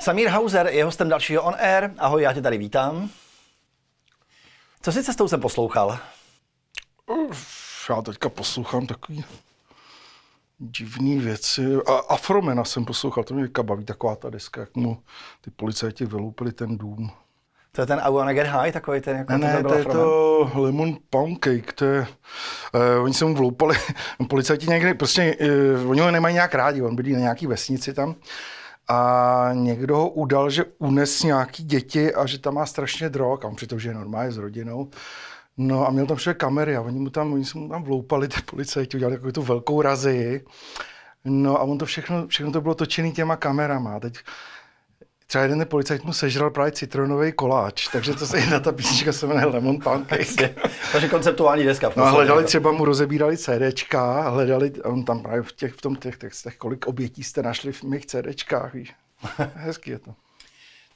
Samír Hauser je hostem dalšího On Air. Ahoj, já tě tady vítám. Co si cestou jsem poslouchal? Já teďka poslouchám takový divný věci. A Afromena jsem poslouchal, to mě baví, taková ta deska, jak mu ty policajti vyloupili ten dům. To je ten I wanna get high, takový ten, jako ne, to, to je to lemon cake. to je, uh, oni se mu vloupali, policajti někde, prostě, uh, oni ho nemají nějak rádi, on bydlí na nějaký vesnici tam a někdo ho udal, že unes nějaký děti a že tam má strašně drog, a on přitom, že je normálně s rodinou. No a měl tam všechny kamery a oni mu tam, oni se mu tam vloupali, ty policajti, udělali takovou tu velkou razii. No a on to všechno, všechno to bylo točený těma kamerama. Teď Třeba jeden policajt mu sežral právě citronový koláč, takže to se na ta písnička se jmenuje Lemon Pancake. takže konceptuální deska. No a hledali třeba mu rozebírali CDčka, hledali, on tam právě v, těch, v tom těch textech, kolik obětí jste našli v mých CDčkách, víš. Hezký je to.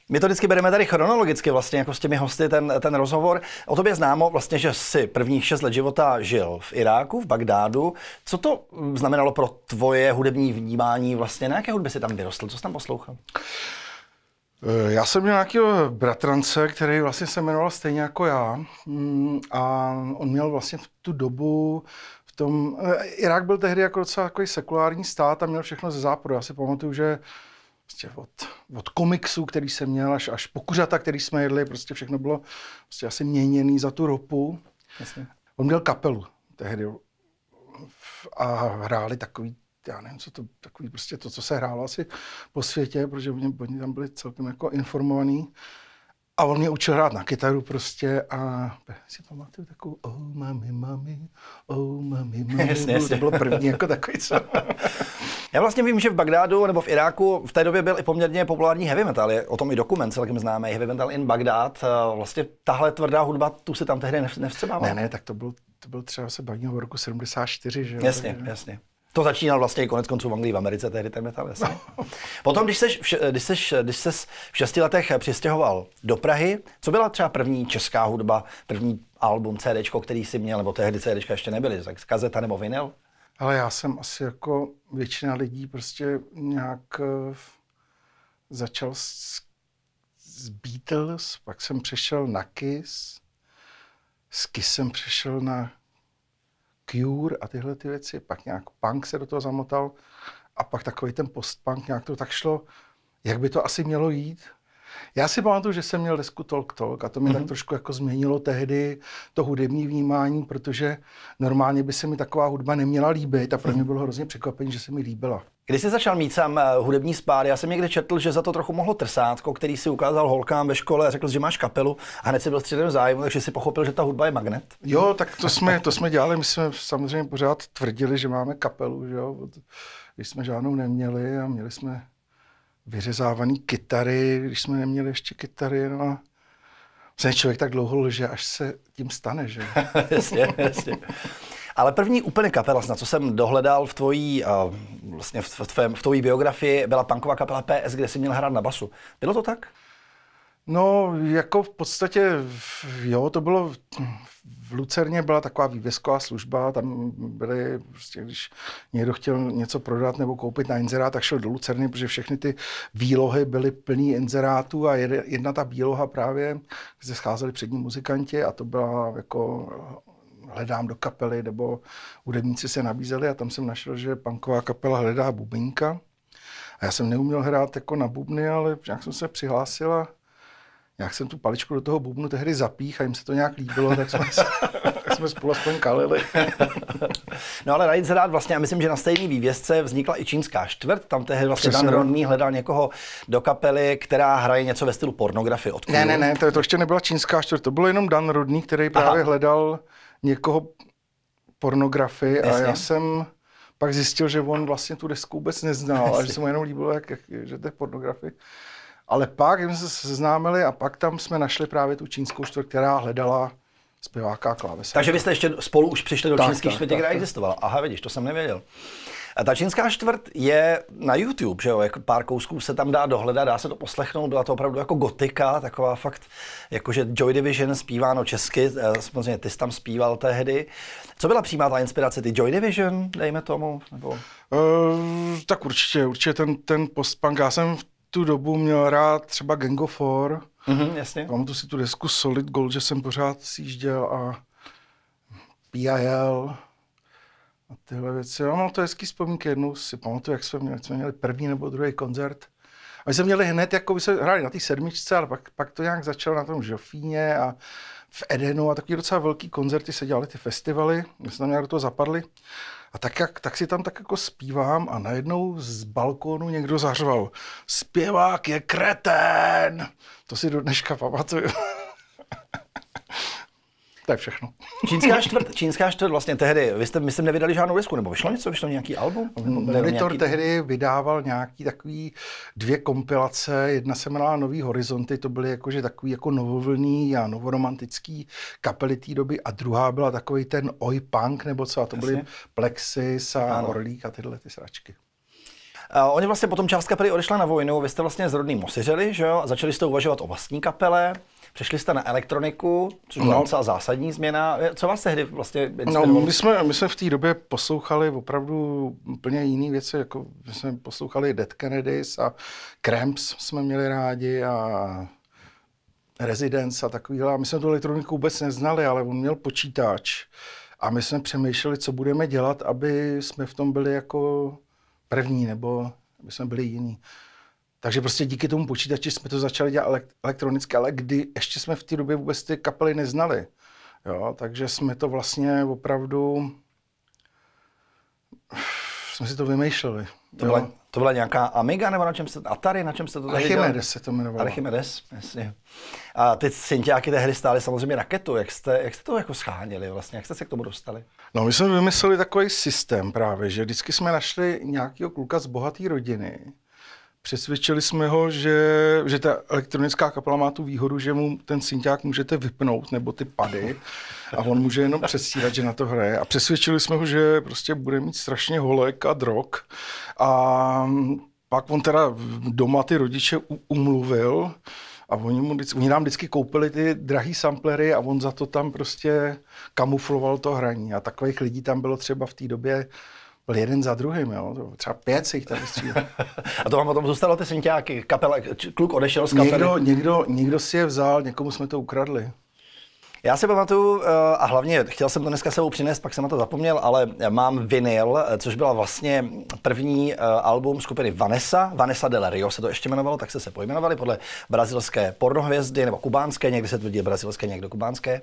My to vždycky bereme tady chronologicky vlastně jako s těmi hosty ten, ten rozhovor. O tobě známo vlastně, že jsi prvních šest let života žil v Iráku, v Bagdádu. Co to mm, znamenalo pro tvoje hudební vnímání vlastně? Na jaké hudby jsi tam vyrostl? Co jsi tam poslouchal? Eh, já jsem měl nějakého eh, bratrance, který vlastně se jmenoval stejně jako já mm, a on měl vlastně v tu dobu v tom, eh, Irák byl tehdy jako docela takový sekulární stát a měl všechno ze západu. Já si pamatuju, že prostě od, od komiksů, který jsem měl, až, až po kuřata, který jsme jedli, prostě všechno bylo prostě asi měněný za tu ropu. Jasně. On měl kapelu tehdy a hráli takový já nevím, co to, takový prostě to, co se hrálo asi po světě, protože oni, oni tam byli celkem jako informovaní. A on mě učil hrát na kytaru prostě a si pamatuju takovou oh mami, mami, oh mami, mami. jasně, jasně. To bylo první jako takový co. Já vlastně vím, že v Bagdádu nebo v Iráku v té době byl i poměrně populární heavy metal. Je o tom i dokument celkem známý, Heavy Metal in Bagdád. Vlastně tahle tvrdá hudba, tu se tam tehdy nevstřebávala. Ne, ne, tak to bylo, to bylo třeba se bavíme o roku 74, že jo? Jasně, jasně. To začínal vlastně konec konců v Anglii, v Americe tehdy ten metal, jasně. No. Potom, když seš, když, seš, když jsi v šesti letech přistěhoval do Prahy, co byla třeba první česká hudba, první album, CD, který jsi měl, nebo tehdy CD ještě nebyly, tak kazeta nebo vinyl? Ale já jsem asi jako většina lidí prostě nějak eh, začal s, s Beatles, pak jsem přešel na Kiss, s Kissem přešel na Cure a tyhle ty věci, pak nějak punk se do toho zamotal a pak takový ten postpunk, nějak to tak šlo, jak by to asi mělo jít, já si pamatuju, že jsem měl desku Talk Talk a to mi mm-hmm. tak mhm. trošku jako změnilo tehdy to hudební vnímání, protože normálně by se mi taková hudba neměla líbit a pro mě mhm. bylo hrozně překvapení, že se mi líbila. Když jsi začal mít sám eh, hudební spád, já jsem někde četl, že za to trochu mohlo trsátko, který si ukázal holkám ve škole a řekl, že máš kapelu a hned si byl středem zájmu, takže si pochopil, že ta hudba je magnet. Jo, tak to jsme, to jsme dělali, my jsme samozřejmě pořád tvrdili, že máme kapelu, že jo, když jsme žádnou neměli a měli jsme vyřezávaný kytary, když jsme neměli ještě kytary, no a vlastně člověk tak dlouho lže, až se tím stane, že? jasně, jasně. Ale první úplně kapela, na co jsem dohledal v tvojí, eh, vlastně v, tvém, v tvojí biografii, byla punková kapela PS, kde jsi měl hrát na basu. Bylo to tak? No, jako v podstatě, jo, to bylo v Lucerně byla taková vývězková služba, tam byly, prostě, když někdo chtěl něco prodat nebo koupit na inzerát, tak šel do Lucerny, protože všechny ty výlohy byly plný inzerátů a jedna ta výloha právě, kde se scházeli přední muzikanti a to byla jako hledám do kapely, nebo hudebníci se nabízeli a tam jsem našel, že panková kapela hledá bubínka. A já jsem neuměl hrát jako na bubny, ale nějak jsem se přihlásil a já jsem tu paličku do toho bubnu tehdy zapích a jim se to nějak líbilo, tak jsme, tak jsme spolu aspoň kalili. no ale najít se rád vlastně, já myslím, že na stejný vývězce vznikla i čínská čtvrt, tam tehdy vlastně Přesně. Dan Rodný hledal někoho do kapely, která hraje něco ve stylu pornografie. Odkud? Ne, ne, ne, to, to ještě nebyla čínská čtvrt, to bylo jenom Dan Rodný, který právě Aha. hledal někoho pornografii a já jsem pak zjistil, že on vlastně tu desku vůbec neznal a že se mu jenom líbilo, jak, jak, že to je pornografie. Ale pak jsme se seznámili a pak tam jsme našli právě tu čínskou čtvrt, která hledala zpěváka klávesa. Takže vy jste ještě spolu už přišli do čínské čtvrti, která existovala. Aha, vidíš, to jsem nevěděl. A ta čínská čtvrt je na YouTube, že jo, jako pár kousků se tam dá dohledat, dá se to poslechnout, byla to opravdu jako gotika, taková fakt, jakože Joy Division no česky, eh, samozřejmě ty jsi tam zpíval tehdy. Co byla přímá ta inspirace, ty Joy Division, dejme tomu, nebo? Uh, tak určitě, určitě ten, ten postpunk, já jsem v tu dobu měl rád třeba Gang of Four. Mm-hmm, jasně. Pamatuju si tu desku Solid Gold, že jsem pořád sjížděl a PIL a tyhle věci. Ano, to je hezký vzpomínky. Jednou si pamatuju, jak jsme měli, jsme měli první nebo druhý koncert. A my jsme měli hned, jako by se hráli na té sedmičce, ale pak, pak to nějak začalo na tom žofíně a v Edenu a takový docela velký koncerty se dělaly ty festivaly, my jsme tam nějak do toho zapadli. A tak, jak, tak si tam tak jako zpívám a najednou z balkónu někdo zařval Zpěvák je kreten! To si do dneška pamatuju. To je všechno. Čínská čtvrt, čínská čtvrt vlastně tehdy, vy jste, myslím, nevydali žádnou desku, nebo vyšlo něco, vyšlo nějaký album? No, Monitor nějaký... tehdy vydával nějaký takový dvě kompilace, jedna se jmenovala Nový horizonty, to byly jakože takový jako novovlný a novoromantický kapely té doby a druhá byla takový ten oi punk nebo co, a to Jasně. byly Plexis a ano. Orlík a tyhle ty sračky. Uh, oni vlastně potom část kapely odešla na vojnu, vy jste vlastně s rodným osiřeli, že jo, a začali jste uvažovat o vlastní kapele. Přešli jste na elektroniku, což byla no. docela zásadní změna. Co vás tehdy vlastně No, my jsme, my jsme v té době poslouchali opravdu úplně jiné věci, jako my jsme poslouchali Dead Kennedys a Cramps jsme měli rádi a Residence a takovýhle. A my jsme tu elektroniku vůbec neznali, ale on měl počítač. A my jsme přemýšleli, co budeme dělat, aby jsme v tom byli jako první, nebo aby jsme byli jiní. Takže prostě díky tomu počítači jsme to začali dělat elektronicky, ale kdy ještě jsme v té době vůbec ty kapely neznali. Jo, takže jsme to vlastně opravdu, jsme si to vymýšleli. To byla, to byla nějaká Amiga nebo na čem se, Atari, na čem se to tady Archimedes dělali? se to jmenovalo. Archimedes, jasně. A ty synťáky tehdy stály samozřejmě raketu, jak jste, jak jste to jako schánili vlastně, jak jste se k tomu dostali? No my jsme vymysleli takový systém právě, že vždycky jsme našli nějakého kluka z bohaté rodiny, Přesvědčili jsme ho, že, že ta elektronická kapela má tu výhodu, že mu ten synťák můžete vypnout, nebo ty pady, a on může jenom přesírat, že na to hraje. A přesvědčili jsme ho, že prostě bude mít strašně holek a drog. A pak on teda doma ty rodiče umluvil, a oni, mu oni nám vždycky koupili ty drahý samplery a on za to tam prostě kamufloval to hraní. A takových lidí tam bylo třeba v té době byl jeden za druhým, jo? To třeba pět si jich tady střílel. a to vám potom zůstalo ty synťáky, kapela, kluk odešel z kapely? Někdo, někdo, někdo si je vzal, někomu jsme to ukradli. Já si pamatuju, eh, a hlavně chtěl jsem to dneska sebou přinést, pak jsem na to zapomněl, ale mám vinyl, eh, což byla vlastně první eh, album skupiny Vanessa, Vanessa del Rio se to ještě jmenovalo, tak se se pojmenovali podle brazilské pornohvězdy, nebo kubánské, někdy se tvrdí brazilské, někdo kubánské,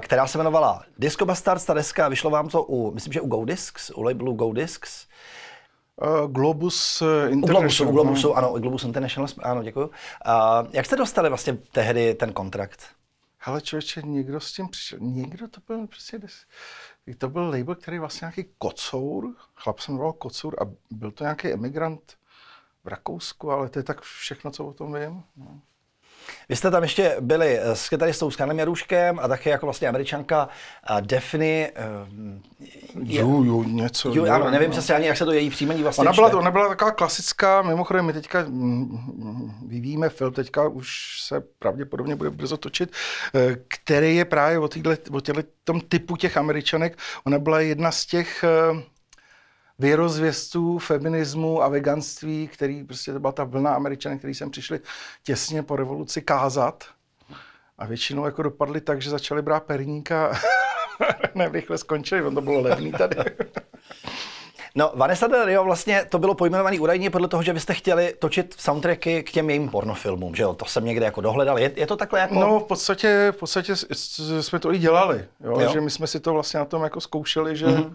která se jmenovala Disco Bastards, ta deska, vyšlo vám to u, myslím, že u Go Discs, u labelu Go Discs, Globus International. U Globusu, u Globusu, no. ano, Globus International, ano, děkuji. Uh, jak jste dostali vlastně tehdy ten kontrakt? hele člověče, někdo s tím přišel, někdo to byl prostě, to byl label, který vlastně nějaký kocour, chlap se jmenoval kocour a byl to nějaký emigrant v Rakousku, ale to je tak všechno, co o tom vím. No. Vy jste tam ještě byli eh, s kytaristou Skanem Jaruškem a také jako vlastně američanka Defny... Eh, jo, jo, něco. Jo, ano, nevím no. přesně ani, jak se to její příjmení vlastně Ona byla, čte. ona byla taková klasická, mimochodem my teďka mm, mm, mm, vyvíjíme film, teďka už se pravděpodobně bude brzo točit, eh, který je právě o, týhle, o těchto tom typu těch američanek. Ona byla jedna z těch věrozvěstů, feminismu a veganství, který prostě to byla ta vlna američané, který sem přišli těsně po revoluci kázat. A většinou jako dopadli tak, že začali brát perníka ne, rychle skončili, on to bylo levný tady. No, Vanessa Del Rio vlastně to bylo pojmenované údajně podle toho, že byste chtěli točit soundtracky k těm jejím pornofilmům, že jo? To jsem někde jako dohledal. Je, je to takhle jako... No, v podstatě, v podstatě jsme to i dělali, jo? jo? že my jsme si to vlastně na tom jako zkoušeli, že mm-hmm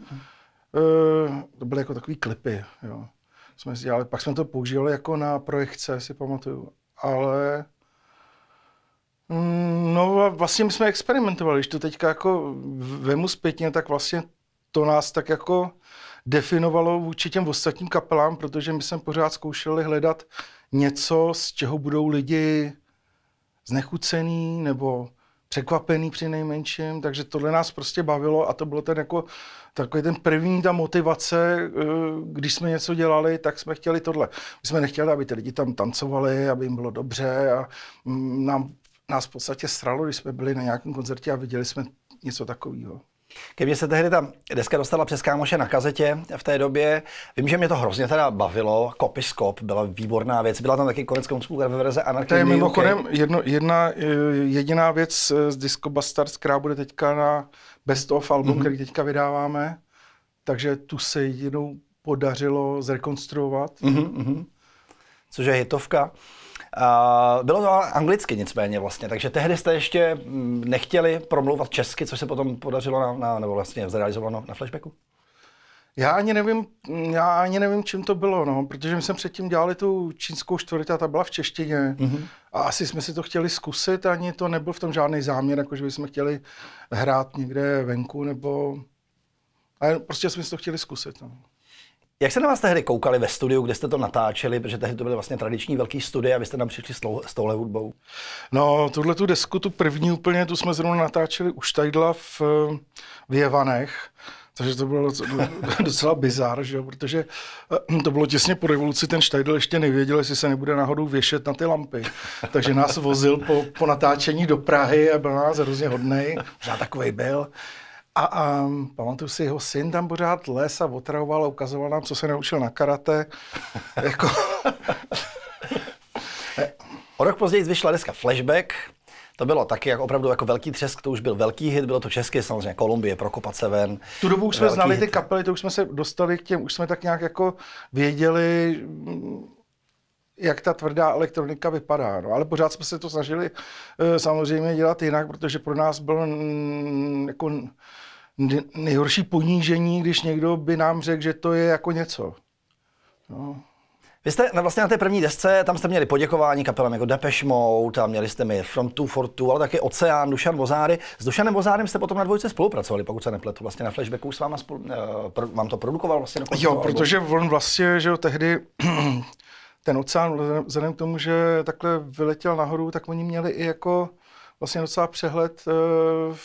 Eh, to byly jako takový klipy, jo. Jsme si dělali, pak jsme to používali jako na projekce, si pamatuju, ale mm, No a vlastně my jsme experimentovali, když to teďka jako vemu zpětně, tak vlastně to nás tak jako definovalo vůči těm ostatním kapelám, protože my jsme pořád zkoušeli hledat něco, z čeho budou lidi znechucený nebo překvapený při nejmenším, takže tohle nás prostě bavilo a to bylo ten jako takový ten první ta motivace, eh, když jsme něco dělali, tak jsme chtěli tohle. My jsme nechtěli, aby ty lidi tam tancovali, aby jim bylo dobře a mm, nám, nás v podstatě sralo, když jsme byli na nějakém koncertě a viděli jsme něco takového. Ke mně se tehdy ta deska dostala přes kámoše na kazetě v té době. Vím, že mě to hrozně teda bavilo. Kopiskop byla výborná věc. Byla tam taky konec konců verze Anarchy. To je mimochodem jedno, jedna, eh, jediná věc eh, z Disco Bastards, která bude teďka na Best of album, mm-hmm. který teďka vydáváme. Takže tu se jedinou podařilo zrekonstruovat. Mm-hmm. Což je hitovka bylo to anglicky nicméně vlastně, takže tehdy jste ještě mm, nechtěli promlouvat česky, což se potom podařilo na, na nebo vlastně zrealizovalo na flashbacku? Já ani nevím, já ani nevím, čím to bylo, no, protože my jsme předtím dělali tu čínskou čtvrť a ta byla v češtině. Mm-hmm. A asi jsme si to chtěli zkusit, ani to nebyl v tom žádný záměr, jakože bychom chtěli hrát někde venku, nebo... Ale prostě jsme si to chtěli zkusit, no. Jak se na vás tehdy koukali ve studiu, kde jste to natáčeli, protože tehdy to byly vlastně tradiční velký studie a vy jste tam přišli s, tou, s touhle hudbou? No, tuhle tu desku, tu první úplně, tu jsme zrovna natáčeli u Štajdla v, v Jevanech, takže to bylo docela, bizár, že jo? protože eh, to bylo těsně po revoluci, ten Štajdl ještě nevěděl, jestli se nebude náhodou věšet na ty lampy. Takže nás vozil po, po natáčení do Prahy a byl nás hrozně hodnej, možná takový byl. A a pamatuju si, jeho syn tam pořád les a otravoval a ukazoval nám, co se naučil na karate. jako... o rok později vyšla deska Flashback, to bylo taky jak opravdu jako velký třesk, to už byl velký hit, bylo to česky samozřejmě, Kolumbie, Prokopat se ven. Tu dobu už jsme znali hit. ty kapely, to už jsme se dostali k těm, už jsme tak nějak jako věděli, jak ta tvrdá elektronika vypadá. No, ale pořád jsme se to snažili eh, samozřejmě dělat jinak, protože pro nás byl mm, jako nejhorší ponížení, když někdo by nám řekl, že to je jako něco. No. Vy jste na, vlastně na té první desce, tam jste měli poděkování kapelem jako Depeche Mode, a měli jste mi From Two for Two, ale taky Oceán, Dušan Vozáry. S Dušanem Vozárem jste potom na dvojce spolupracovali, pokud se nepletu, vlastně na Flashbacku s váma spolu, uh, pro, vám to produkoval vlastně. Jo, protože on vlastně, že jo, tehdy ten oceán, vzhledem k tomu, že takhle vyletěl nahoru, tak oni měli i jako vlastně docela přehled uh,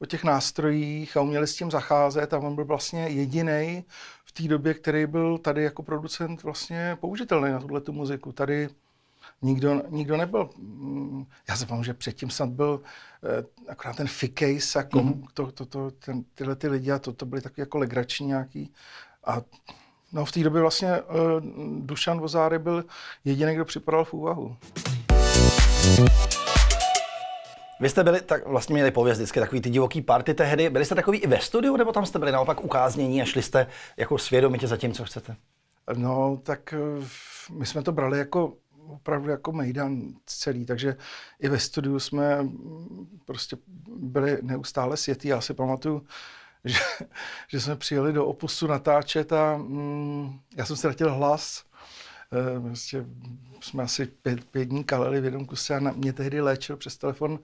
o těch nástrojích a uměli s tím zacházet a on byl vlastně jediný v té době, který byl tady jako producent vlastně použitelný na tuhle tu muziku. Tady nikdo, nikdo nebyl. Mm, já se pamatuju, že předtím snad byl eh, akorát ten Fikejs a kom, mm-hmm. to, to, to, ten, tyhle ty lidi a to, to byly taky jako legrační nějaký. A no, v té době vlastně eh, Dušan Vozáry byl jediný, kdo připadal v úvahu. Mm-hmm. Vy jste byli, tak vlastně měli pověst vždycky takový ty divoký party tehdy. Byli jste takový i ve studiu, nebo tam jste byli naopak ukáznění a šli jste jako svědomitě za tím, co chcete? No, tak eh, my jsme to brali jako opravdu jako mejdan celý, takže i ve studiu jsme mm, prostě byli neustále světí. Já si pamatuju, že, že jsme přijeli do opusu natáčet a mm, já jsem ztratil hlas Eh, prostě jsme asi pět, pět dní kaleli v jednom kuse a na mě tehdy léčil přes telefon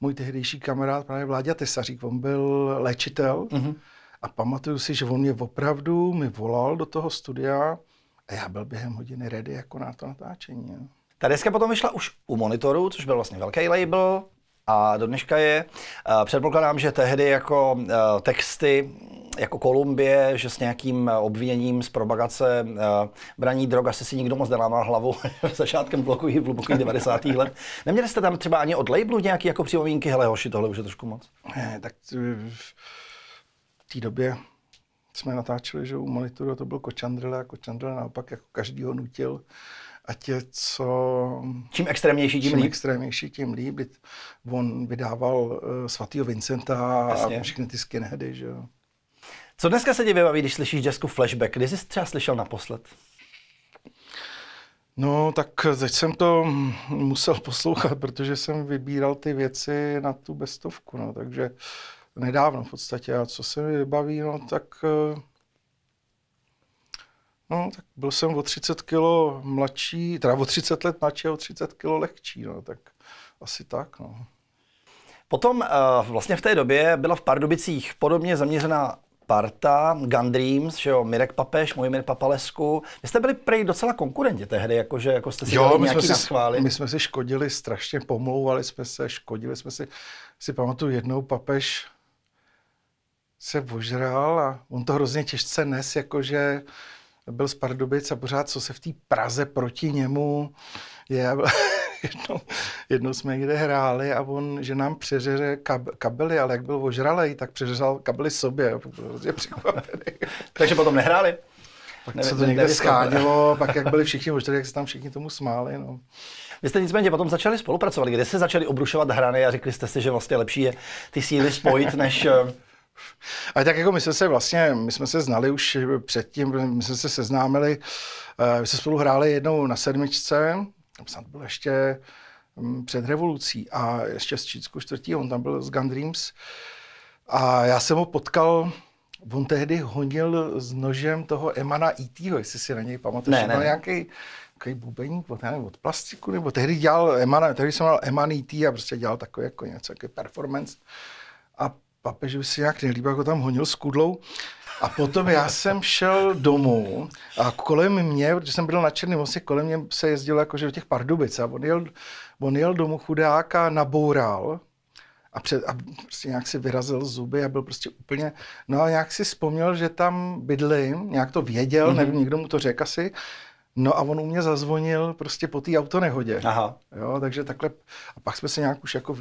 můj tehdejší kamarád, právě Vláďa Tesařík, on byl léčitel. Mm-hmm. A pamatuju si, že on mě opravdu mi volal do toho studia a já byl během hodiny ready jako na to natáčení. Jo. No. Ta deska potom vyšla už u Monitoru, což byl vlastně velký label a do dneška je. Eh, předpokládám, že tehdy jako eh, texty jako Kolumbie, že s nějakým eh, obviněním z propagace eh, braní drog asi si nikdo moc nelámal hlavu začátkem bloku v hlubokých 90. let. Neměli jste tam třeba ani od labelu nějaké jako přímovínky, hele hoši, tohle už je trošku moc? Ne, tak eh, v té době jsme natáčeli, že u monitoru to byl Kočandrila a Kočandrila naopak jako každýho nutil, A tě, co... Čím extrémnější, tím líp. extrémnější, tím líp. On vydával uh, svatýho Vincenta Jasně. a všechny ty skinheady, že jo. Co dneska se ti vybaví, když slyšíš desku Flashback? Kdy jsi třeba slyšel naposled? No, tak teď jsem to musel poslouchat, protože jsem vybíral ty věci na tu bestovku, no, takže nedávno v podstatě. A co se mi vybaví, no, tak... Eh, no, tak byl jsem o 30 kilo mladší, teda o 30 let mladší a o 30 kilo lehčí, no, tak asi tak, no. Potom eh, vlastně v té době byla v Pardubicích podobně zaměřená Parta, Gun Dreams, že jo, Mirek Papeš, můj Mirek Papalesku. Vy jste byli prej docela konkurenti tehdy, jakože jako jste si jo, my jsme si, my jsme si škodili strašně, pomlouvali jsme se, škodili jsme si. Si pamatuju jednou Papeš se božral a on to hrozně těžce nes, jakože byl z Pardubic a pořád, co se v té Praze proti němu je. jednou, jednou jsme někde hráli a on, že nám přeřeře kab, kabely, ale jak byl ožralej, tak přeřezal kabely sobě. Prostě Takže potom nehráli? Pak ne, se to někde schánilo, pak jak byli všichni ožralí, jak se tam všichni tomu smáli. No. Vy jste nicméně potom začali spolupracovat. Kde jste začali obrušovat hrany a řekli jste si, že vlastně lepší je ty síly spojit, než eh, a tak jako my jsme se vlastně, my jsme se znali už předtím, my jsme se seznámili, eh, my jsme spolu hráli jednou na sedmičce, tam snad byl ještě mm, před revolucí a ještě z Čínsku čtvrtí, on tam byl z Gun Dreams. A já jsem ho potkal, on tehdy honil s nožem toho Emana E.T., jestli si na něj pamatuješ. Ne, ne. nějaký takový bubeník od, nevím, od plastiku, nebo tehdy dělal Emana, tehdy jsem měl Eman E.T. a prostě dělal takový jako něco, jako performance. A by se nějak nelíbí, jako tam honil s kudlou. A potom já jsem šel domů a kolem mě, protože jsem byl na Černém mostě, kolem mě se jezdil jakože do těch Pardubic a on jel, on jel domů chudák a naboural a, před, a prostě nějak si vyrazil zuby a byl prostě úplně, no a nějak si vzpomněl, že tam bydlím, nějak to věděl, mm-hmm. nevím, někdo mu to řekl asi, No a on u mě zazvonil prostě po té autonehodě. Aha. Jo, takže takhle, a pak jsme se nějak už jako v,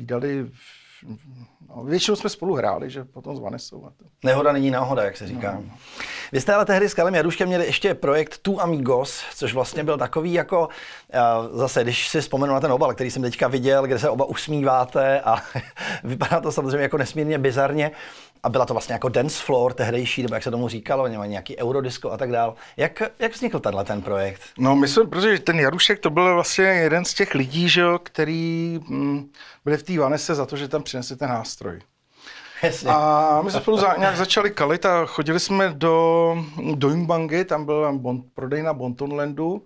no, většinou jsme spolu hráli, že potom s Vanesou. A to. Nehoda není náhoda, jak se říká. No. Vy jste ale tehdy s Kalem Jaduškem měli ještě projekt Tu Amigos, což vlastně byl takový jako, eh, zase když si vzpomenu na ten obal, který jsem teďka viděl, kde se oba usmíváte a vypadá to samozřejmě jako nesmírně bizarně a byla to vlastně jako dance floor tehdejší, nebo jak se tomu říkalo, nebo nějaký eurodisco a tak dál. Jak, jak vznikl tenhle ten projekt? No my jsme, protože ten Jarušek to byl vlastně jeden z těch lidí, že jo, který m, mm, byli v té Vanese za to, že tam přinesli ten nástroj. Jasně. A my jsme spolu za, nějak začali kalit a chodili jsme do, do Jumbangy, tam byl bon, na Bontonlandu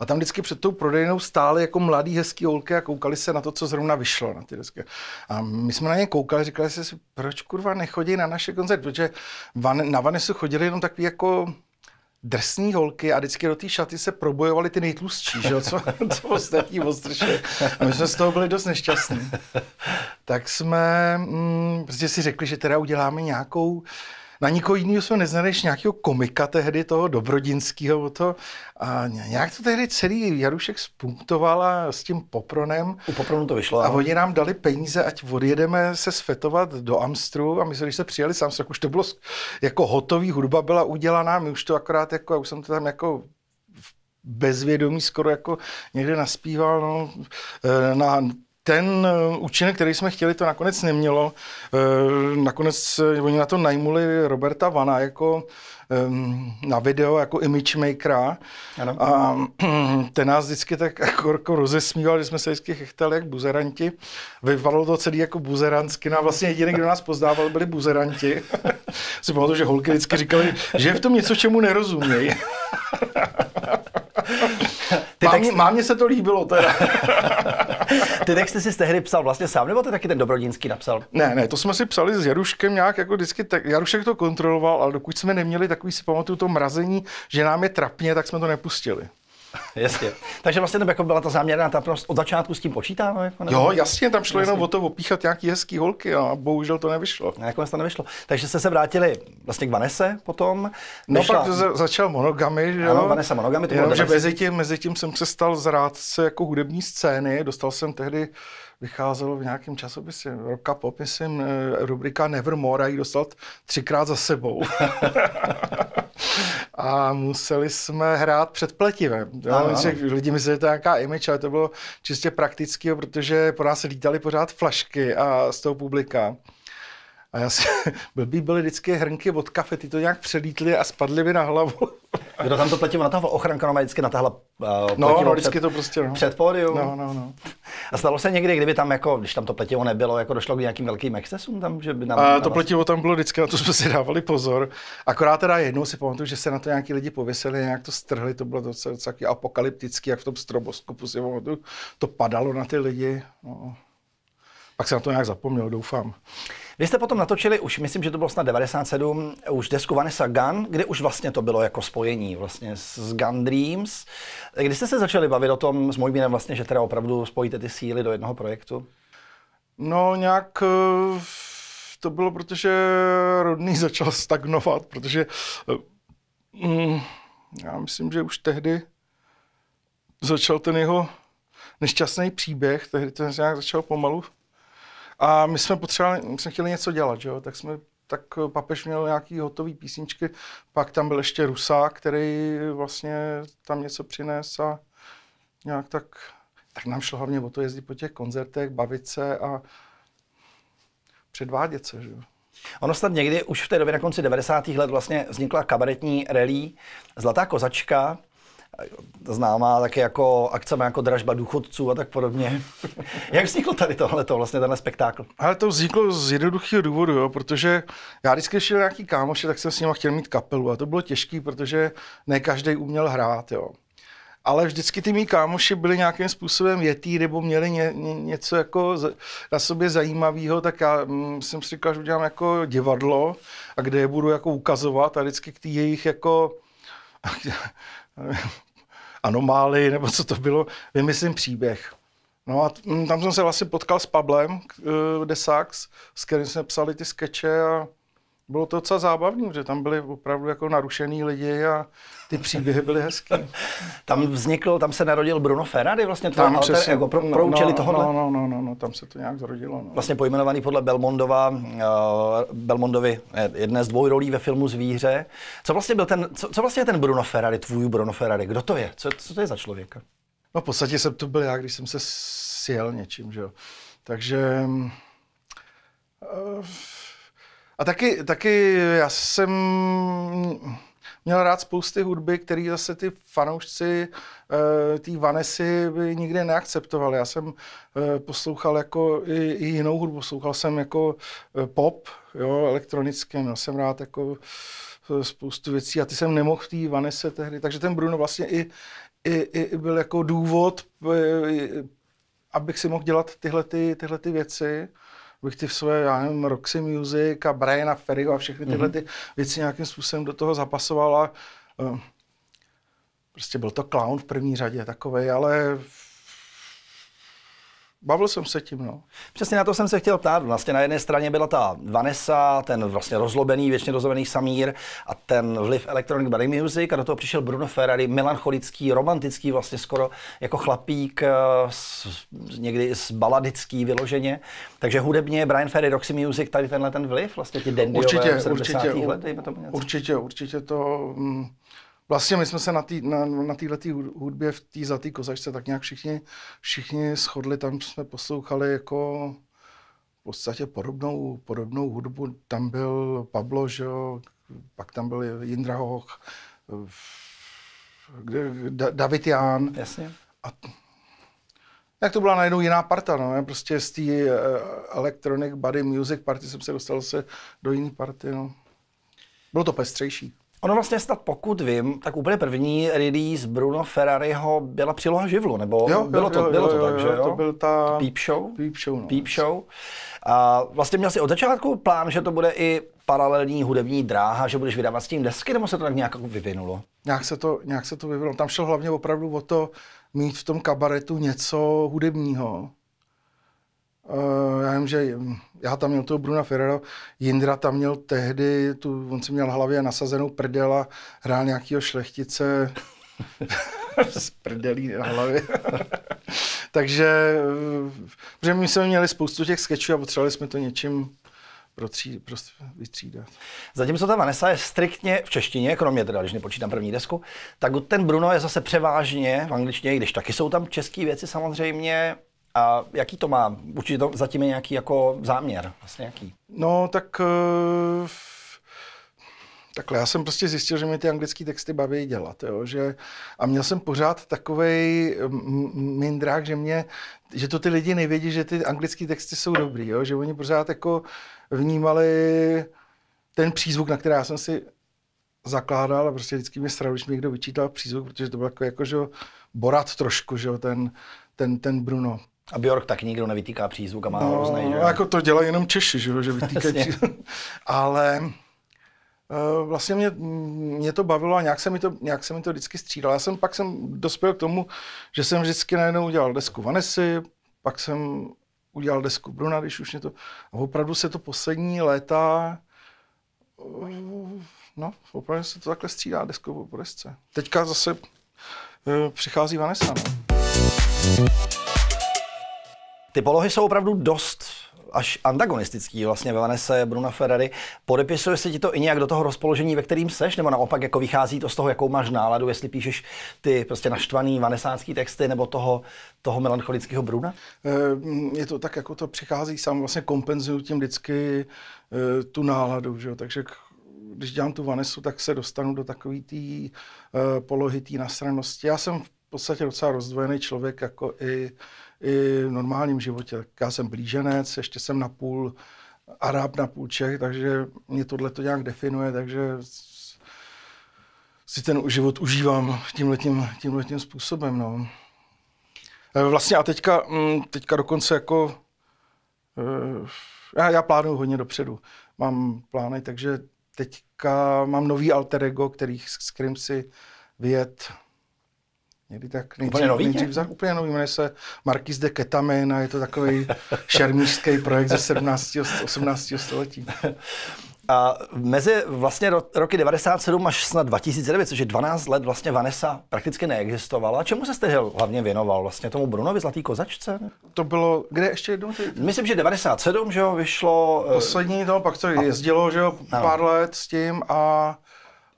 a tam vždycky před tou prodejnou stály jako mladý hezký holky a koukali se na to, co zrovna vyšlo na ty desky. A my jsme na ně koukali, říkali jsme si, proč kurva nechodí na naše koncert, protože van, na Vanesu chodili jenom takový jako drsní holky a vždycky do té šaty se probojovaly ty nejtlustší, že co, co ostatní ostrše. A my jsme z toho byli dost nešťastní. Tak jsme mm, prostě si řekli, že teda uděláme nějakou na nikoho jiného jsme neznali, než nějakého komika tehdy, toho dobrodinského. To, a nějak to tehdy celý Jarušek spunktoval a s tím Popronem. U Popronu to vyšlo. A no. oni nám dali peníze, ať odjedeme se svetovat do Amstru. A my, když se přijeli sám, tak už to bylo jako hotový, hudba byla udělaná, my už to akorát jako, já už jsem to tam jako bezvědomí skoro jako někde naspíval, no, e, na ten eh, účinek, který jsme chtěli, to nakonec nemělo. Eh, nakonec eh, oni na to najmuli Roberta Vana jako na video jako image makera ano. a ten nás vždycky tak jako, jako rozesmíval, že jsme se vždycky chechtali jak buzeranti. Vyvalo to celý jako buzeransky. No a vlastně jediný, kdo nás pozdával, byli buzeranti. si pamatuju, že holky vždycky říkali, že je v tom něco, čemu nerozumějí. Ty mám, texty... mám mě se to líbilo teda. ty texty jsi tehdy psal vlastně sám, nebo ty taky ten Dobrodínský napsal? Ne, ne, to jsme si psali s Jaruškem nějak, jako vždycky, tak Jarušek to kontroloval, ale dokud jsme neměli takový, si pamatuju, to mrazení, že nám je trapně, tak jsme to nepustili. Jasně. Takže vlastně tam jako byla ta záměrná prost od začátku s tím počítáme? Jako jo, jasně, tam šlo jasně. jenom o to opíchat nějaký hezký holky a bohužel to nevyšlo. jako vlastně to nevyšlo. Takže jste se vrátili vlastně k Vanese potom. No šla... pak za- začal monogamy, že jo? Vanessa monogamy. To jenom, že mezi tím, mezi tím jsem se stal zrádce jako hudební scény, dostal jsem tehdy vycházelo v nějakém časopise roka popisem, eh, rubrika Nevermore a ji dostal třikrát za sebou. a museli jsme hrát před pletivem. Jo? Ano, ano. Lidi mysleli, že to je nějaká image, ale to bylo čistě praktické, protože po nás lítaly pořád flašky a z toho publika. A já si, blbý byly vždycky hrnky od kafe, ty to nějak přelítly a spadly mi na hlavu. Kdo tam to na toho Ochranka eh, no, vždycky natahla uh, no, no, vždycky před, to prostě, no. před pódium. No, no, no. A stalo se někdy, kdyby tam, jako, když tam to pletivo nebylo, jako došlo k nějakým velkým excesům? Tam, že by nám, a, to pletivo tam bylo vždycky, na to jsme si dávali pozor. Akorát teda jednou si pamatuju, že se na to nějaký lidi pověsili, nějak to strhli, to bylo docela, docela apokalyptický, jak v tom stroboskopu si pamatuju, to padalo na ty lidi. No. Pak se na to nějak zapomněl, doufám. Vy jste potom natočili už, myslím, že to bylo snad 97, už desku Vanessa Gun, kde už vlastně to bylo jako spojení vlastně s Gun Dreams. Kdy jste se začali bavit o tom s Mojbinem vlastně, že teda opravdu spojíte ty síly do jednoho projektu? No nějak eh, to bylo, protože Rodný začal stagnovat, protože eh, mm, já myslím, že už tehdy začal ten jeho nešťastný příběh, tehdy ten nějak začal pomalu a my jsme potřebovali, my jsme chtěli něco dělat, že jo? tak jsme tak eh, papež měl nějaký hotový písničky, pak tam byl ještě Rusák, který vlastně tam něco přines a nějak tak, tak nám šlo hlavně o to jezdit po těch koncertech, bavit se a předvádět se, že jo. Ono snad někdy už v té době na konci 90. let vlastně vznikla kabaretní relí Zlatá kozačka, známá taky jako akcemi jako dražba důchodců a tak podobně. Jak vzniklo tady tohle, to vlastně tenhle spektákl? Ale to vzniklo z jednoduchého důvodu, jo, protože já vždycky šel nějaký kámoše, tak jsem s ním chtěl mít kapelu a to bylo těžké, protože ne každý uměl hrát. Jo. Ale vždycky ty mý kámoši byli nějakým způsobem větý nebo měli ně, ně, něco jako na sobě zajímavého, tak já mm, jsem si říkal, že udělám jako divadlo a kde je budu jako ukazovat a vždycky k té jejich jako anomálii, nebo co to bylo, vymyslím příběh. No a mm, tam jsem se vlastně potkal s Pablem eh, Desax, s kterým jsme psali ty skeče a bylo to docela zábavné, protože tam byli opravdu jako narušený lidi a ty příběhy byly hezké. tam vznikl, tam se narodil Bruno Ferrari vlastně, tam alter přesně, jako pro, pro no, No, no, no, no, no, tam se to nějak zrodilo. No. Vlastně pojmenovaný podle Belmondova, uh, Belmondovi jedné z dvou rolí ve filmu Zvíře. Co vlastně byl ten, co, co vlastně je ten Bruno Ferrari, tvůj Bruno Ferrari, kdo to je? Co, co to je za člověka? No v podstatě jsem to byl já, když jsem se sjel něčím, že jo. Takže... Uh, a taky, taky já jsem měl rád spousty hudby, které zase ty fanoušci eh, té Vanesy by nikdy neakceptovali. Já jsem eh, poslouchal jako i, i jinou hudbu, poslouchal jsem jako eh, pop, jo, elektronické, měl jsem rád jako spoustu věcí a ty jsem nemohl v té Vanese tehdy, takže ten Bruno vlastně i, i, i byl jako důvod, abych si mohl dělat tyhle, ty, tyhle ty věci abych ty svoje, já nevím, Roxy Music a Briana Ferryho a všechny tyhle mm-hmm. ty věci nějakým způsobem do toho zapasoval a um, eh, prostě byl to clown v první řadě takovej, ale v, Bavil jsem se tím, no. Přesně na to jsem se chtěl ptát. Vlastně na jedné straně byla ta Vanessa, ten vlastně rozlobený, věčně rozlobený Samír a ten vliv Electronic Body Music a do toho přišel Bruno Ferrari, melancholický, romantický vlastně skoro jako chlapík, eh, s, někdy s baladický vyloženě. Takže hudebně Brian Ferry, Roxy Music, tady tenhle ten vliv, vlastně ti dandyové určitě, určitě, let, tomu něco. určitě, určitě to... Mm, vlastně my jsme se na této na, na hudbě v té zlatý kozačce tak nějak všichni, všichni shodli, tam jsme poslouchali jako v podstatě podobnou, podobnou hudbu. Tam byl Pablo, že jo, pak tam byl Jindra Hoch, eh, David Ján. Jasně. A jak to byla najednou jiná parta, no, prostě z té uh, eh, Electronic Body Music party jsem se dostal se do jiné party, no. Bylo to pestřejší. Ono vlastně snad pokud vím, tak úplně první release Bruno Ferrariho byla příloha živlu, nebo jo, bylo jo, to, jo, bylo jo, to tak, jo, že jo? To byl ta... Peep Show? Peep Show, no. Peep show. A vlastně měl si od začátku plán, že to bude i paralelní hudební dráha, že budeš vydávat s tím desky, nebo se to tak nějak jako vyvinulo? Nějak se to, nějak se to vyvinulo. Tam šlo hlavně opravdu o to mít v tom kabaretu něco hudebního, Uh, já vím, že já tam měl toho Bruna Ferrero, Jindra tam měl tehdy, tu, on si měl hlavě nasazenou a hrál nějakýho šlechtice s prdelí na hlavě. Takže, protože eh, my jsme měli spoustu těch sketchů a potřebovali jsme to něčím protří, prostě vytřídat. Zatímco ta Vanessa je striktně v češtině, kromě teda, když nepočítám první desku, tak ten Bruno je zase převážně v angličtině, když taky jsou tam české věci samozřejmě, a jaký to má? Určitě to zatím je nějaký jako záměr. Vlastně jaký? No, tak uh... Takhle, já jsem prostě zjistil, že mě ty anglické texty baví dělat, jo, že, a měl jsem pořád takový mindrák, že mě, že to ty lidi nevědí, že ty anglické texty jsou dobrý, jo, že oni pořád jako vnímali ten přízvuk, na který já jsem si zakládal a prostě vždycky mě stranu, když mi někdo vyčítal přízvuk, protože to byl jako, jako že borat trošku, že ten, ten, ten Bruno. A Bjork tak nikdo nevytýká přízvuk a má no, různé, že? jako to dělají jenom Češi, že, že vytýkají přízvuk. Ale eh, vlastně mě, mě, to bavilo a nějak se, mi to, nějak se mi to vždycky střídalo. Já jsem pak jsem dospěl k tomu, že jsem vždycky najednou udělal desku Vanessy, pak jsem udělal desku Bruna, když už mě to... A opravdu se to poslední léta... Eh, no, opravdu se to takhle střídá desku po desce. Teďka zase uh, přichází Vanessa. No. Ty polohy jsou opravdu dost až antagonistický vlastně ve Vanese Bruna Ferrari. Podepisuje se ti to i nějak do toho rozpoložení, ve kterým seš, nebo naopak jako vychází to z toho, jakou máš náladu, jestli píšeš ty prostě naštvaný vanesácký texty nebo toho, toho melancholického Bruna? Eh, je to tak, jako to přichází sám, vlastně kompenzuju tím vždycky eh, tu náladu, že jo? takže když dělám tu Vanesu, tak se dostanu do takové té eh, polohy té nasranosti. Já jsem v v podstatě docela rozdvojený člověk jako i, i v normálním životě. Já jsem blíženec, ještě jsem na půl Arab, půl Čech, takže mě tohle to nějak definuje, takže si ten život užívám tímhletím, tímhletím způsobem. No. E, vlastně a teďka, mm, teďka dokonce jako e, já, já plánuju hodně dopředu. Mám plány, takže teďka mám nový alter ego, který, s kterým si vyjet Někdy tak nejdřív, úplně nový, nejdřív, úplně nový, jmenuje se Marquis de Ketamin a je to takový šermířský projekt ze 17. 18. století. A mezi vlastně roky 97 až snad 2009, což je 12 let, vlastně Vanessa prakticky neexistovala. Čemu se jste hlavně věnoval? Vlastně tomu Brunovi Zlatý kozačce? To bylo, kde ještě jednou? Ty... Myslím, že 97, že jo, vyšlo... Eh, Poslední, to, no, pak to a... jezdilo, že jo, pár ano. let s tím a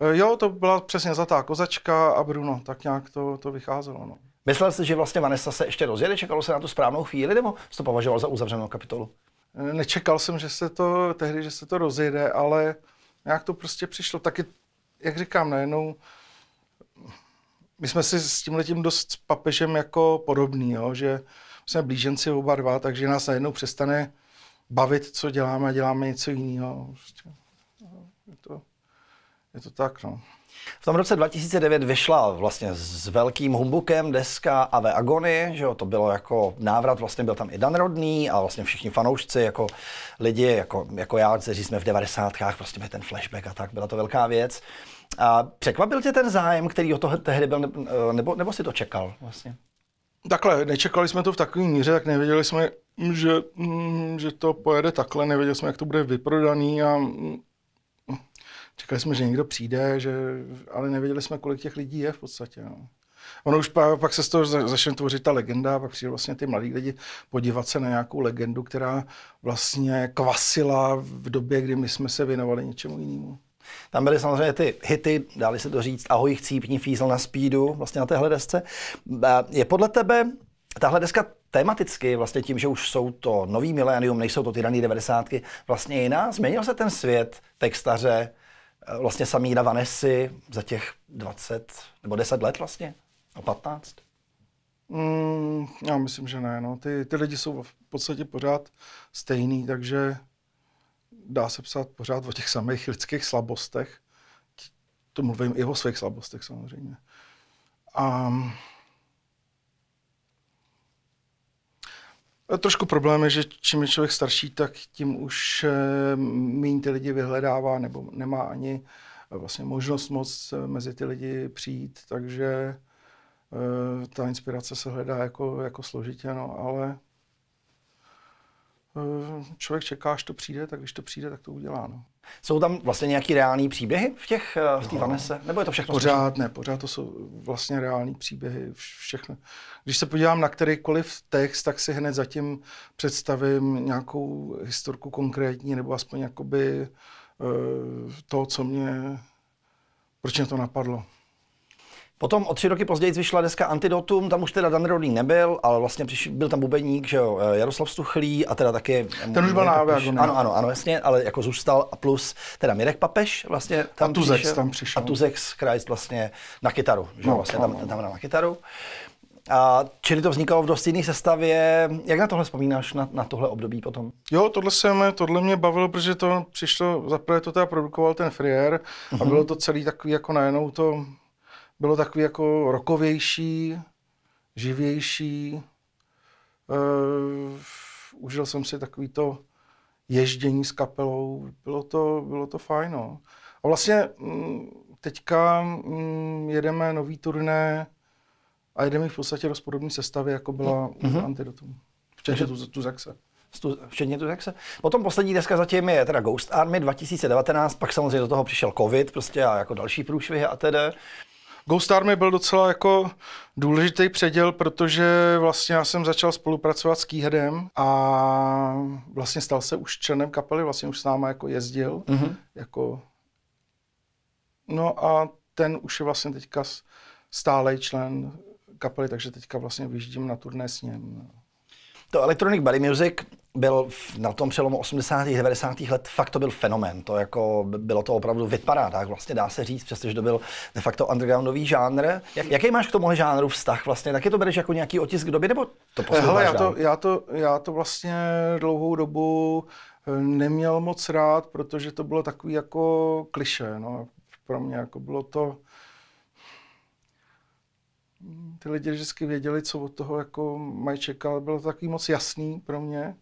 Eh, jo, to byla přesně zlatá kozačka a Bruno, tak nějak to, to vycházelo. No. Myslel jsi, že vlastně Vanessa se ještě rozjede, čekalo se na tu správnou chvíli, nebo jsi to považoval za uzavřenou kapitolu? Eh, nečekal jsem, že se to tehdy, že se to rozjede, ale nějak to prostě přišlo. Taky, jak říkám, najednou my jsme si s tím letím dost s papežem jako podobný, jo? že jsme blíženci oba dva, takže nás najednou přestane bavit, co děláme a děláme něco jiného. Prostě, to je to tak, no. V tom roce 2009 vyšla vlastně s velkým humbukem deska Ave Agony, že jo, to bylo jako návrat, vlastně byl tam i Dan Rodný a vlastně všichni fanoušci, jako lidi, jako, jako já, kteří jsme v devadesátkách, prostě mě ten flashback a tak, byla to velká věc. A překvapil tě ten zájem, který o to tehdy byl, nebo, nebo si to čekal vlastně? Takhle, nečekali jsme to v takové míře, tak nevěděli jsme, že, mm, že to pojede takhle, nevěděli jsme, jak to bude vyprodaný a mm, Čekali jsme, že někdo přijde, že, ale nevěděli jsme, kolik těch lidí je v podstatě. No. Ono už pak, pak se z toho začne tvořit ta legenda, pak přijde vlastně ty mladí lidi podívat se na nějakou legendu, která vlastně kvasila v době, kdy my jsme se věnovali něčemu jinému. Tam byly samozřejmě ty hity, dali se to říct, ahoj chcípní fízl na speedu, vlastně na téhle desce. Je podle tebe tahle deska tematicky, vlastně tím, že už jsou to nový milénium, nejsou to ty rané devadesátky, vlastně jiná? Změnil se ten svět textaře, Eh, vlastně Samíra Vanesy za těch 20 nebo 10 let vlastně, no 15? Mm, já myslím, že ne. No. Ty, ty lidi jsou v podstatě pořád stejný, takže dá se psát pořád o těch samých lidských slabostech. To mluvím i o svých slabostech samozřejmě. A No, trošku problém je, že čím je člověk starší, tak tím už eh, méně ty lidi vyhledává nebo nemá ani eh, vlastně možnost moc eh, mezi ty lidi přijít, takže ta inspirace se hledá jako, jako složitě, no, ale Eh, člověk čeká, až to přijde, tak když to přijde, tak to udělá. No. Jsou tam vlastně nějaký reální příběhy v těch, eh, v té no, Vanese? Nebo je to všechno? Pořád ne, pořád to jsou vlastně reální příběhy, všechno. Když se podívám na kterýkoliv text, tak si hned zatím představím nějakou historku konkrétní, nebo aspoň jakoby eh, to, co mě, proč mě to napadlo. Potom o tři roky později vyšla deska Antidotum, tam už teda Dan Rodin nebyl, ale vlastně přišel, byl tam bubeník, že jo, eh, Jaroslav Stuchlý a teda taky... Eh, ten už byl na Ano, ano, ano, jasně, ale jako zůstal a plus teda Mirek Papež vlastně tam a Tuzek přišel. tam přišel. A Tuzek z Christ vlastně na kytaru, že no, vlastně no, tam, no. tam na kytaru. A čili to vznikalo v dost jiných sestavě. Jak na tohle vzpomínáš, na, na tohle období potom? Jo, tohle, se mě, tohle mě bavilo, protože to přišlo, zaprvé to teda produkoval ten Frier uh-huh. a mhm. bylo to celý takový jako najednou to bylo takový jako rokovější, živější. Uh, užil jsem si takový to ježdění s kapelou, bylo to, bylo to fajn. No. A vlastně mm, teďka mm, jedeme nový turné a jedeme v podstatě dost podobné sestavy, jako byla mm-hmm. u mhm. Antidotum. Včetně tu, tu Zaxe. Včetně tu Zaxe. Potom poslední deska zatím je teda Ghost Army 2019, pak samozřejmě do toho přišel covid prostě a jako další průšvihy a tedy. Ghost Army byl docela jako důležitý předěl, protože vlastně já jsem začal spolupracovat s Keyheadem a vlastně stal se už členem kapely, vlastně už s náma jako jezdil. Mm-hmm. Jako... No a ten už je vlastně teďka stálej člen kapely, takže teďka vlastně vyjíždím na turné s ním. To Electronic Body Music byl na tom přelomu 80. a 90. let, fakt to byl fenomén. To jako bylo to opravdu vypadá, tak vlastně dá se říct, přestože to byl de facto undergroundový žánr. Jak, jaký máš k tomuhle žánru vztah vlastně? Taky to bereš jako nějaký otisk doby, nebo to eh, Hele, já to, já, to, já to vlastně dlouhou dobu eh, neměl moc rád, protože to bylo takový jako kliše. No. Pro mě jako bylo to, ty lidi vždycky věděli, co od toho jako mají čekat. Bylo to takový moc jasný pro mě.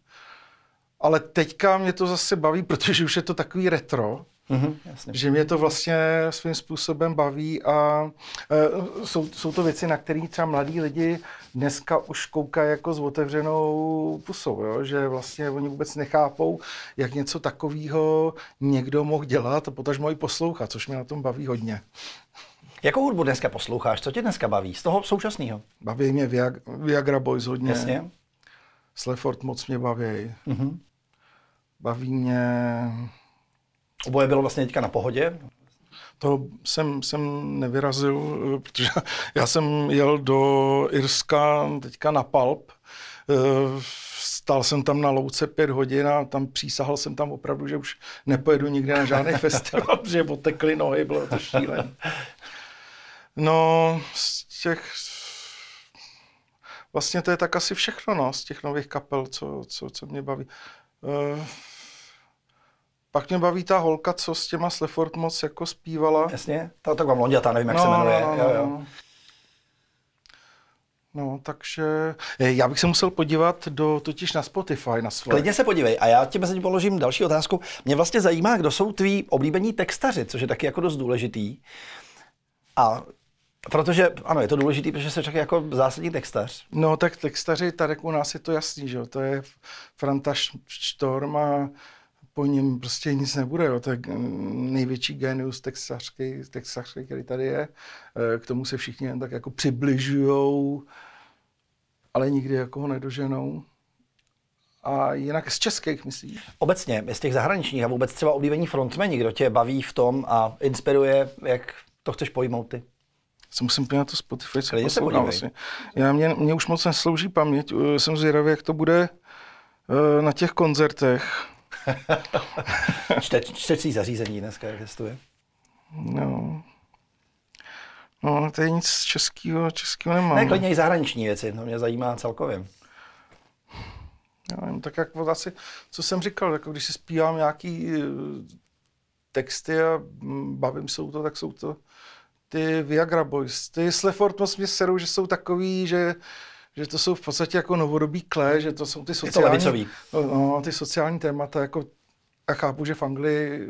Ale teďka mě to zase baví, protože už je to takový retro. Mm-hmm, jasně. Že mě to vlastně svým způsobem baví a e, jsou, jsou to věci, na které třeba mladí lidi dneska už koukají jako s otevřenou pusou, jo? že vlastně oni vůbec nechápou, jak něco takového někdo mohl dělat a potaž i poslouchat, což mě na tom baví hodně. Jakou hudbu dneska posloucháš? Co tě dneska baví z toho současného? Baví mě Viagra Boys hodně. Jasně. Sleford moc mě baví. Mm-hmm. Baví mě... Oboje bylo vlastně teďka na pohodě? To jsem, jsem nevyrazil, protože já jsem jel do Irska teďka na Palp. Stál jsem tam na louce pět hodin a tam přísahal jsem tam opravdu, že už nepojedu nikde na žádný festival, protože otekly nohy, bylo to šílené. No, z těch... Vlastně to je tak asi všechno, no, z těch nových kapel, co, co, co mě baví. Uh, pak mě baví ta holka, co s těma Slefort moc jako zpívala. Jasně, ta taková blondětá, nevím, jak no, se no, jmenuje. No, no, jo, jo. No. no, takže eh, já bych se musel podívat do, totiž na Spotify, na svoje. Klidně se podívej a já ti mezi položím další otázku. Mě vlastně zajímá, kdo jsou tví oblíbení textaři, což je taky jako dost důležitý. A Protože, ano, je to důležité, protože se také jako zásadní textař. No, tak textaři, tady u nás je to jasný, že jo, to je Franta Štorm a po něm prostě nic nebude, jo. to je největší genius textařky, textařky, který tady je, e, k tomu se všichni jen tak jako přibližujou, ale nikdy jako ho nedoženou. A jinak z českých, myslíš? Obecně, z těch zahraničních a vůbec třeba oblíbení frontmeni, kdo tě baví v tom a inspiruje, jak to chceš pojmout ty? se musím na to Spotify se, se vlastně. Já mě, mě už moc neslouží paměť, eh, jsem zvědavý, jak to bude eh, na těch koncertech. Čte, čtecí zařízení dneska existuje? No. No, to je nic českého, českého nemám. Ne, klidně i zahraniční věci, to mě zajímá celkově. Já nevím, tak jak asi, co jsem říkal, jako když si zpívám nějaký eh, texty a mm, bavím se o to, tak jsou to ty Viagra Boys, ty Sleford moc mě vlastně serou, že jsou takový, že že to jsou v podstatě jako novodobý kle, že to jsou ty sociální, to no, no, ty sociální témata, jako a chápu, že v Anglii eh,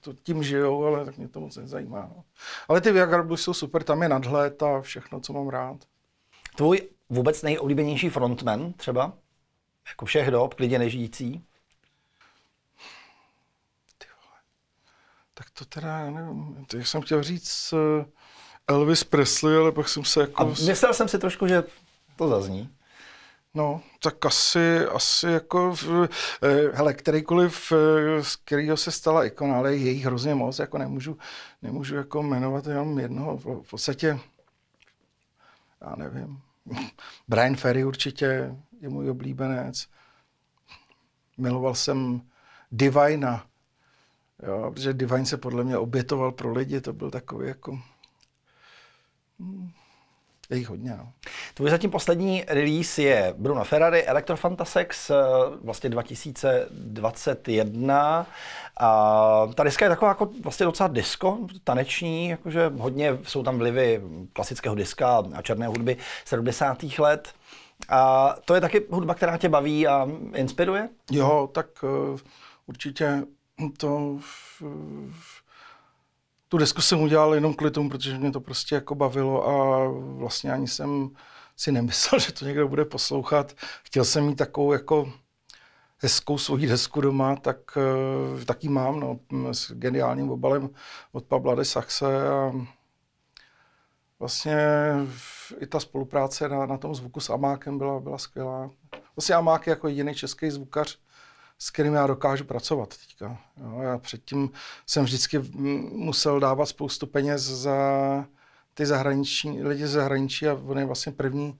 to tím žijou, ale tak mě to moc nezajímá. No. Ale ty Viagra boys jsou super, tam je nadhled a všechno, co mám rád. Tvůj vůbec nejoblíbenější frontman třeba? Jako všech dob, klidně nežijící? Tak to teda, nevím, to jsem chtěl říct eh, Elvis Presley, ale pak jsem se jako... A myslel jsem si trošku, že to zazní. No, tak asi, asi jako, v, eh, hele, kterýkoliv, eh, z kterého se stala ikona, ale je jich hrozně moc, jako nemůžu, nemůžu jako jmenovat jenom jednoho, v podstatě, já nevím, Brian Ferry určitě je můj oblíbenec, miloval jsem Divina, Jo, protože Divine se podle mě obětoval pro lidi, to byl takový jako... Hm, je jich hodně, no. Tvůj zatím poslední release je Bruno Ferrari Electrofantasex eh, vlastně 2021. A ta diska je taková jako vlastně docela disco, taneční, jakože hodně jsou tam vlivy klasického diska a černé hudby 70. let. A to je taky hudba, která tě baví a inspiruje? Jo, tak eh, určitě to tu desku jsem udělal jenom kvůli tomu, protože mě to prostě jako bavilo a vlastně ani jsem si nemyslel, že to někdo bude poslouchat. Chtěl jsem mít takovou jako hezkou svoji desku doma, tak eh, taky mám, no, s geniálním obalem od Pabla de Saxe a vlastně i ta spolupráce na, na tom zvuku s Amákem byla, byla skvělá. Vlastně Amák je jako jediný český zvukař, s kterým já dokážu pracovat teďka. Jo, já předtím jsem vždycky musel dávat spoustu peněz za ty zahraniční, lidi ze zahraničí a on je vlastně první,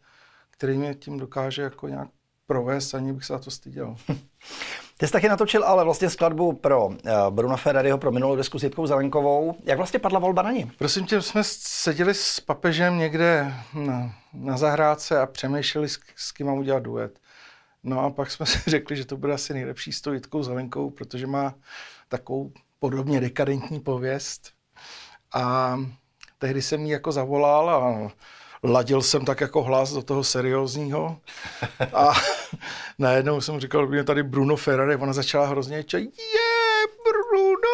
který mě tím dokáže jako nějak provést, ani bych se za to styděl. Ty jsi taky natočil ale vlastně skladbu pro uh, eh, Bruna Ferrariho pro minulou desku s Jitkou Zelenkovou. Jak vlastně padla volba na ní? Prosím tě, jsme seděli s papežem někde na, na zahrádce a přemýšleli, s, s kým mám udělat duet. No a pak jsme si řekli, že to bude asi nejlepší s tou Jitkou Zelenkou, protože má takovou podobně dekadentní pověst. A tehdy jsem jí jako zavolal a ladil jsem tak jako hlas do toho seriózního. A najednou jsem říkal, že tady Bruno Ferrari, ona začala hrozně čajit. je Bruno,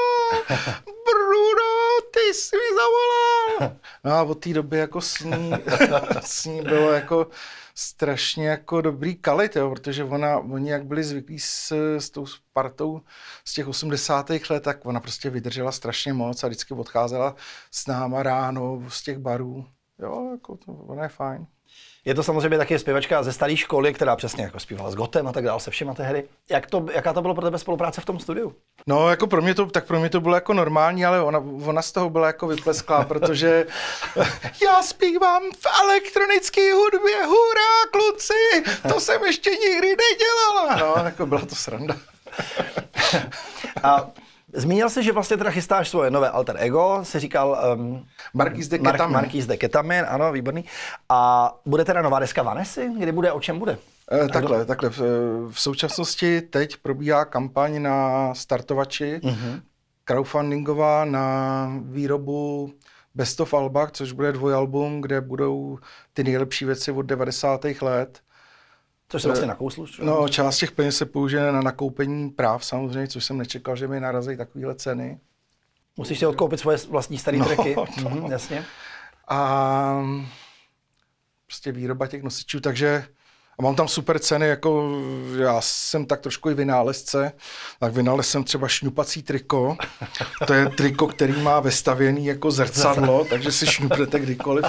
No a od té doby jako s ní, s ní bylo jako strašně jako dobrý kalit, jo, protože ona, oni jak byli zvyklí s, s tou partou z těch 80. let, tak ona prostě vydržela strašně moc a vždycky odcházela s náma ráno z těch barů. Jo, jako to, ona je fajn. Je to samozřejmě taky zpěvačka ze staré školy, která přesně jako zpívala s Gotem a tak dále, se všema ty hry. Jak to, jaká to bylo pro tebe spolupráce v tom studiu? No, jako pro mě to, tak pro mě to bylo jako normální, ale ona, ona z toho byla jako vyplesklá, protože já zpívám v elektronické hudbě, hurá kluci, to jsem ještě nikdy nedělala. No, jako byla to sranda. a Zmínil jsi, že vlastně teda chystáš svoje nové alter ego, se říkal... Um, ehm, Marquis de Mar- de Ketamin, ano, výborný. A bude teda nová deska Vanessa? Kdy bude, o čem bude? E, takhle, do... takhle. V současnosti teď probíhá kampaň na startovači, mm-hmm. crowdfundingová na výrobu Best of Alba, což bude dvojalbum, kde budou ty nejlepší věci od 90. let Což se eh, vlastně nakouslu? No, část těch peněz se použije na nakoupení práv samozřejmě, což jsem nečekal, že mi narazí takovéhle ceny. Musíš si odkoupit svoje vlastní staré no, treky. No. Mhm, jasně. A mm, prostě výroba těch nosičů, takže a mám tam super ceny, jako já jsem tak trošku i vynálezce, tak vynalez jsem třeba šňupací triko, to je triko, který má vestavěný jako zrcadlo, takže si šňupnete kdykoliv.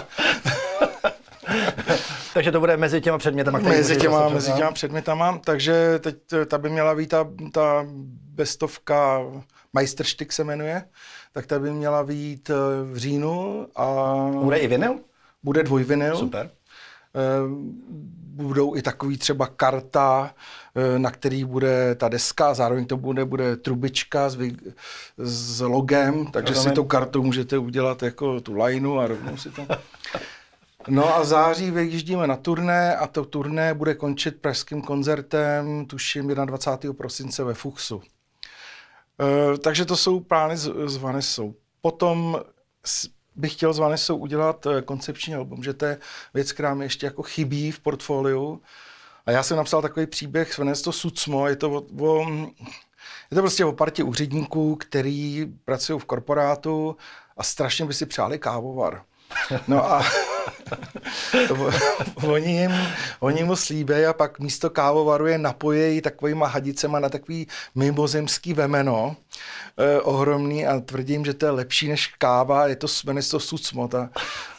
Takže to bude mezi těma předmětama. Mezi těma, mezi těma předmětama, takže teď eh, ta by měla být ta, ta bestovka Meisterstück se jmenuje, tak ta by měla být eh, v říjnu a... Bude i vinyl? Bude dvojvinyl. Super. Eh, budou i takový třeba karta, na který bude ta deska, zároveň to bude, bude trubička s, vy, s logem, takže Rozumím. si tu kartu můžete udělat jako tu lineu a rovnou si to... No a v září vyjíždíme na turné a to turné bude končit pražským koncertem, tuším 21. prosince ve Fuchsu. E, takže to jsou plány s, s Vanesou. Potom bych chtěl s Vanesou udělat e, koncepční album, že to je věc, která mi ještě jako chybí v portfoliu. A já jsem napsal takový příběh, jmenuje to Sucmo, je to o, o je to prostě o partě úředníků, který pracují v korporátu a strašně by si přáli kávovar. No a oni, jim, oni mu slíbí a pak místo kávovaru je napojejí takovýma hadicema na takový mimozemský vemeno eh, ohromný a tvrdím, že to je lepší než káva, je to, jmenuje to sucmot. A,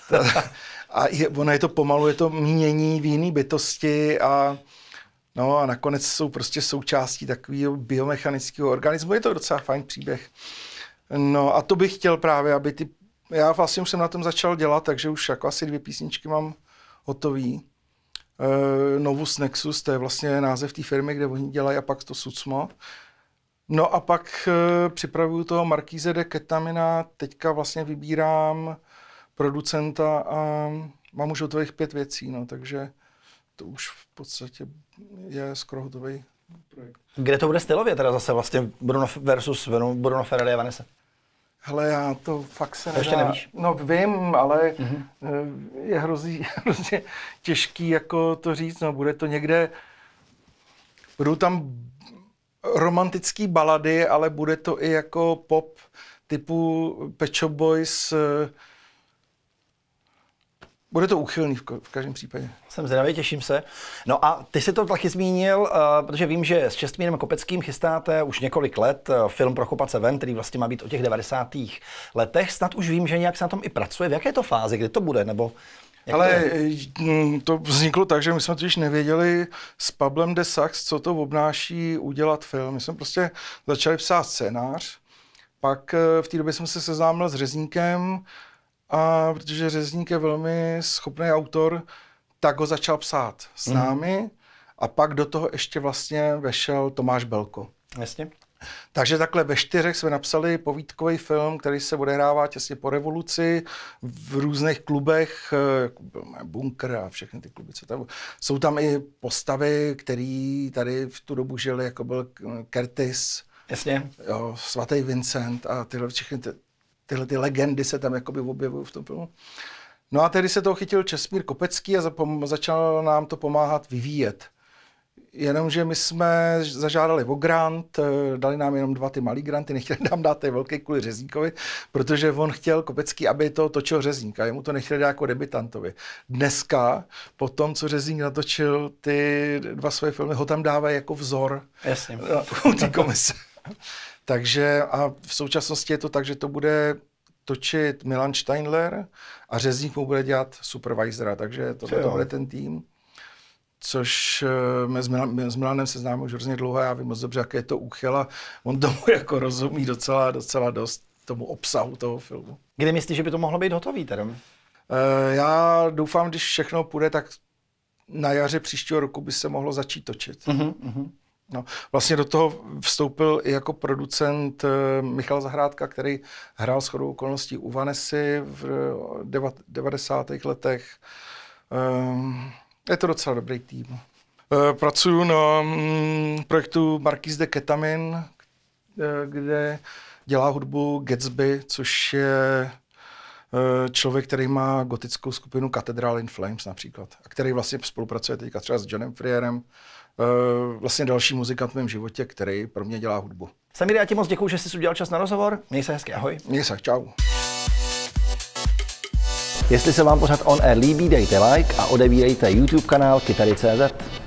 ta, a je, ono je to pomalu, je to mínění v jiný bytosti a No a nakonec jsou prostě součástí takového biomechanického organismu. Je to docela fajn příběh. No a to bych chtěl právě, aby ty já vlastně už jsem na tom začal dělat, takže už jako asi dvě písničky mám hotový. Uh, Novus Nexus, to je vlastně název té firmy, kde oni dělají a pak to Sucmo. No a pak uh, připravuju toho Markíze de Ketamina, teďka vlastně vybírám producenta a mám už hotových pět věcí, no, takže to už v podstatě je skoro hotový projekt. Kde to bude stylově teda zase vlastně Bruno versus Bruno Ferrari a Vanessa? Hele, já to fakt se nedá. nevíš? No vím, ale mm-hmm. je hrozí, hrozně těžký jako to říct. No, bude to někde, budou tam romantický balady, ale bude to i jako pop typu Pecho Boys, eh, bude to úchylný v, každém případě. Jsem zdravý, těším se. No a ty jsi to taky zmínil, uh, protože vím, že s Čestmírem Kopeckým chystáte už několik let uh, film Prokopat se ven, který vlastně má být o těch 90. letech. Snad už vím, že nějak se na tom i pracuje. V jaké to fázi, kdy to bude? Nebo jak Ale to, eh, hm, to vzniklo tak, že my jsme totiž nevěděli s Pablem de Sachs, co to obnáší udělat film. My jsme prostě začali psát scénář, pak v té době jsem se seznámil s Řezníkem, a protože Řezník je velmi schopný autor, tak ho začal psát s mm. námi a pak do toho ještě vlastně vešel Tomáš Belko. Jasně. Takže takhle ve čtyřech jsme napsali povídkový film, který se odehrává těsně po revoluci v různých klubech, eh, jako bunkr a všechny ty kluby, co tam Jsou tam i postavy, které tady v tu dobu žili, jako byl Curtis, Jasně. Jo, svatý Vincent a tyhle všechny ty, tyhle ty legendy se tam jakoby objevují v tom filmu. No a tehdy se toho chytil Česmír Kopecký a začal nám to pomáhat vyvíjet. Jenomže my jsme zažádali o grant, eh, dali nám jenom dva ty malý granty, nechtěli nám dát ty velký kvůli Řezníkovi, protože on chtěl Kopecký, aby to točil Řezník a jemu to nechtěli dát jako debitantovi. Dneska, po tom, co Řezník natočil ty dva svoje filmy, ho tam dávají jako vzor Jasně. na té komise. Takže a v současnosti je to tak, že to bude točit Milan Steinler a řezník mu bude dělat supervisora, takže tohle to bude ten tým. Což eh, my s, Milan, s Milanem se známe už hrozně dlouho, já vím moc dobře, jaké je to úchyla. on tomu jako rozumí docela, docela dost tomu obsahu toho filmu. Kdy myslíš, že by to mohlo být hotový tedy? Eh, já doufám, když všechno půjde, tak na jaře příštího roku by se mohlo začít točit. Uh-huh, uh-huh. No, vlastně do toho vstoupil i jako producent eh, Michal Zahrádka, který hrál s chodou okolností u Vanesy v 90. Eh, letech. Eh, je to docela dobrý tým. Pracuju na mm, projektu Marquis de Ketamin, kde dělá hudbu Gatsby, což je člověk, který má gotickou skupinu Cathedral in Flames například, a který vlastně spolupracuje teďka třeba s Johnem Frierem, Eh, vlastně další muzikant v mém životě, který pro mě dělá hudbu. Samir, já ti moc děkuji, že jsi udělal čas na rozhovor. Měj se hezky, ahoj. Měj se, čau. Jestli se vám pořád On Air líbí, dejte like a odebírejte YouTube kanál Kytary.cz.